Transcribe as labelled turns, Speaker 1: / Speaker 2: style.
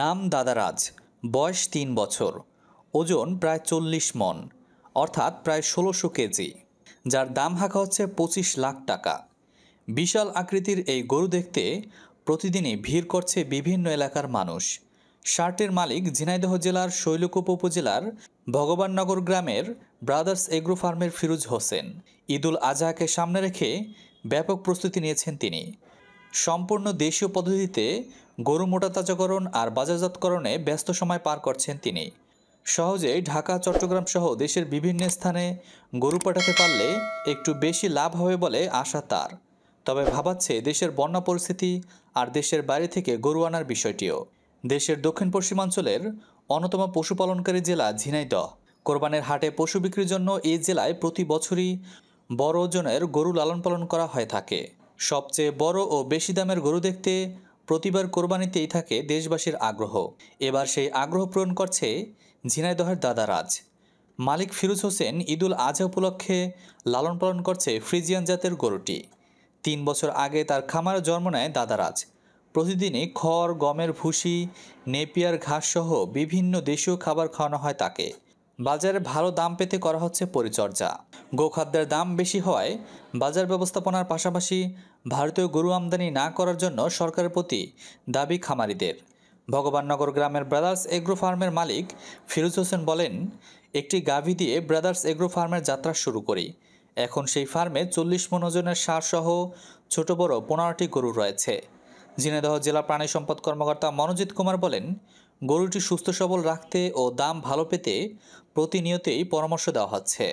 Speaker 1: নাম দাদারাজ বয়স তিন বছর ওজন প্রায় চল্লিশ মন অর্থাৎ প্রায় ষোলোশো কেজি যার দাম হাঁকা হচ্ছে পঁচিশ লাখ টাকা বিশাল আকৃতির এই গরু দেখতে প্রতিদিনই ভিড় করছে বিভিন্ন এলাকার মানুষ শার্টের মালিক ঝিনাইদহ জেলার শৈলকুপ উপজেলার ভগবাননগর গ্রামের ব্রাদার্স এগ্রো ফার্মের ফিরুজ হোসেন ঈদুল আজহাকে সামনে রেখে ব্যাপক প্রস্তুতি নিয়েছেন তিনি সম্পূর্ণ দেশীয় পদ্ধতিতে গরু মোটা তাজাকরণ আর বাজারজাতকরণে ব্যস্ত সময় পার করছেন তিনি সহজেই ঢাকা চট্টগ্রাম সহ দেশের বিভিন্ন স্থানে গরু পাঠাতে পারলে একটু বেশি লাভ হবে বলে আশা তার তবে ভাবাচ্ছে দেশের বন্যা পরিস্থিতি আর দেশের বাইরে থেকে গরু আনার বিষয়টিও দেশের দক্ষিণ পশ্চিমাঞ্চলের অন্যতম পশুপালনকারী জেলা ঝিনাইদহ কোরবানের হাটে পশু বিক্রির জন্য এই জেলায় প্রতি বছরই বড় ওজনের গরু লালন পালন করা হয়ে থাকে সবচেয়ে বড় ও বেশি দামের গরু দেখতে প্রতিবার কোরবানিতেই থাকে দেশবাসীর আগ্রহ এবার সেই আগ্রহ পূরণ করছে ঝিনাইদহের দাদারাজ মালিক ফিরুজ হোসেন ঈদুল আজহা উপলক্ষে লালন পালন করছে ফ্রিজিয়ান জাতের গরুটি তিন বছর আগে তার খামারে জন্ম নেয় দাদারাজ প্রতিদিনই খড় গমের ভুসি নেপিয়ার ঘাসসহ বিভিন্ন দেশীয় খাবার খাওয়ানো হয় তাকে বাজারে ভালো দাম পেতে করা হচ্ছে পরিচর্যা গোখাদ্যের দাম বেশি হওয়ায় বাজার ব্যবস্থাপনার পাশাপাশি ভারতীয় গরু আমদানি না করার জন্য সরকারের প্রতি দাবি খামারিদের ভগবাননগর গ্রামের ব্রাদার্স এগ্রো ফার্মের মালিক ফিরুজ হোসেন বলেন একটি গাভী দিয়ে ব্রাদার্স এগ্রো ফার্মের যাত্রা শুরু করি এখন সেই ফার্মে চল্লিশ মনোজনের সারসহ ছোট বড় পনেরোটি গরু রয়েছে ঝিনাইদহ জেলা প্রাণী সম্পদ কর্মকর্তা মনোজিৎ কুমার বলেন গরুটি সুস্থ সবল রাখতে ও দাম ভালো পেতে প্রতিনিয়তই পরামর্শ দেওয়া হচ্ছে